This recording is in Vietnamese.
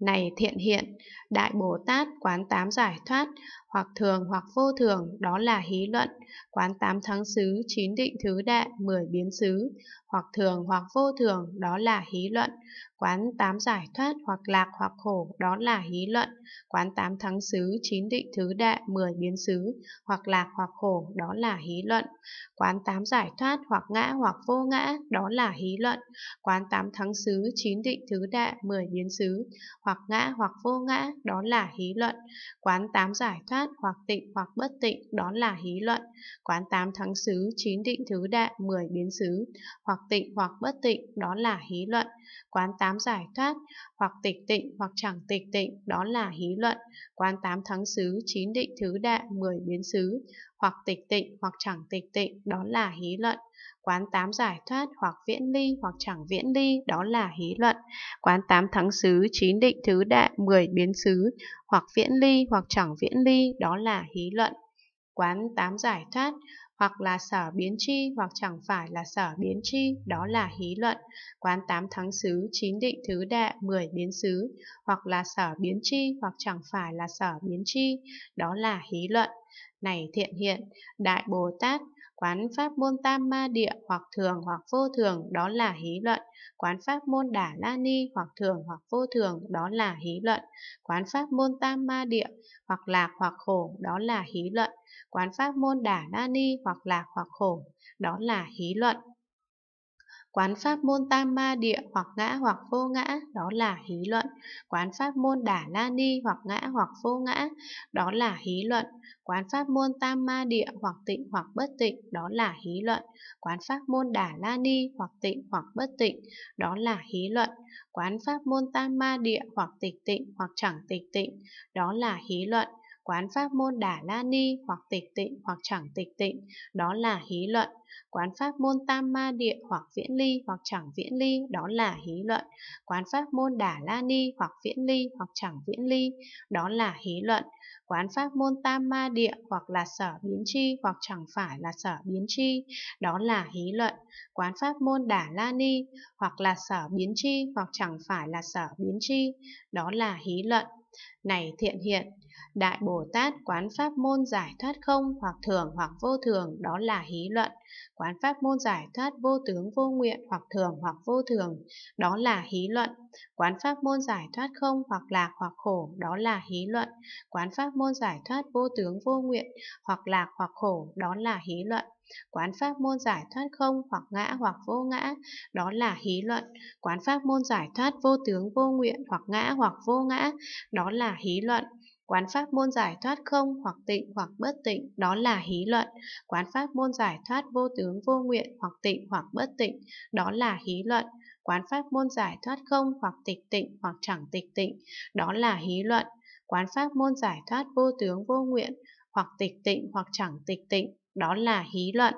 này thiện hiện, Đại Bồ Tát quán tám giải thoát, hoặc thường hoặc vô thường, đó là hí luận, quán tám thắng xứ, chín định thứ đệ, mười biến xứ, hoặc thường hoặc vô thường, đó là hí luận, quán tám giải thoát, hoặc lạc hoặc khổ, đó là hí luận, quán tám thắng xứ, chín định thứ đệ, mười biến xứ, hoặc lạc hoặc khổ, đó là hí luận, quán tám giải thoát, hoặc ngã hoặc vô ngã, đó là hí luận, quán tám thắng xứ, chín định thứ đệ, mười biến xứ, hoặc hoặc ngã hoặc vô ngã, đó là hí luận. Quán tám giải thoát hoặc tịnh hoặc bất tịnh, đó là hí luận. Quán tám thắng xứ, chín định thứ đại, mười biến xứ, hoặc tịnh hoặc bất tịnh, đó là hí luận. Quán tám giải thoát hoặc tịch tịnh hoặc chẳng tịch tịnh, đó là hí luận. Quán tám thắng xứ, chín định thứ đại, mười biến xứ, hoặc tịch tịnh hoặc chẳng tịch tịnh, đó là hí luận. Quán tám giải thoát hoặc viễn ly hoặc chẳng viễn ly, đó là hí luận. Quán tám thắng xứ, chín định thứ đại, mười biến xứ, hoặc viễn ly hoặc chẳng viễn ly, đó là hí luận. Quán tám giải thoát hoặc là sở biến chi hoặc chẳng phải là sở biến chi, đó là hí luận. Quán tám thắng xứ, chín định thứ đệ, mười biến xứ, hoặc là sở biến chi hoặc chẳng phải là sở biến chi, đó là hí luận. Này thiện hiện, Đại Bồ Tát, Quán pháp môn tam ma địa hoặc thường hoặc vô thường đó là hí luận. Quán pháp môn Đà la ni hoặc thường hoặc vô thường đó là hí luận. Quán pháp môn tam ma địa hoặc lạc hoặc khổ đó là hí luận. Quán pháp môn Đà la ni hoặc lạc hoặc khổ đó là hí luận. Quán pháp môn tam ma địa hoặc ngã hoặc vô ngã, đó là hí luận. Quán pháp môn Đà la ni hoặc ngã hoặc vô ngã, đó là hí luận. Quán pháp môn tam ma địa hoặc tịnh hoặc bất tịnh, đó là hí luận. Quán pháp môn Đà la ni hoặc tịnh hoặc bất tịnh, đó là hí luận. Quán pháp môn tam ma địa hoặc tịch tịnh hoặc chẳng tịch tịnh, đó là hí luận Quán pháp môn Đà la ni hoặc tịch tịnh hoặc chẳng tịch tịnh, đó là hí luận. Quán pháp môn tam ma địa hoặc viễn ly hoặc chẳng viễn ly, đó là hí luận. Quán pháp môn Đà la ni hoặc viễn ly hoặc chẳng viễn ly, đó là hí luận. Quán pháp môn tam ma địa hoặc là sở biến chi hoặc chẳng phải là sở biến chi, đó là hí luận. Quán pháp môn Đà la ni hoặc là sở biến chi hoặc chẳng phải là sở biến chi, đó là hí luận. Này thiện hiện, Đại Bồ Tát quán pháp môn giải thoát không hoặc thường hoặc vô thường đó là hí luận. Quán pháp môn giải thoát vô tướng vô nguyện hoặc thường hoặc vô thường đó là hí luận. Quán pháp môn giải thoát không hoặc lạc hoặc khổ đó là hí luận. Quán pháp môn giải thoát vô tướng vô nguyện hoặc lạc hoặc khổ đó là hí luận quán pháp môn giải thoát không hoặc ngã hoặc vô ngã, đó là hí luận, quán pháp môn giải thoát vô tướng vô nguyện hoặc ngã hoặc vô ngã, đó là hí luận, Quán pháp môn giải thoát không hoặc tịnh hoặc bất tịnh, đó là hí luận. Quán pháp môn giải thoát vô tướng vô nguyện hoặc tịnh hoặc bất tịnh, đó là hí luận. Quán pháp môn giải thoát không hoặc tịch tịnh hoặc chẳng tịch tịnh, đó là hí luận. Quán pháp môn giải thoát vô tướng vô nguyện hoặc tịch tịnh hoặc chẳng tịch tịnh, đó là hí luận.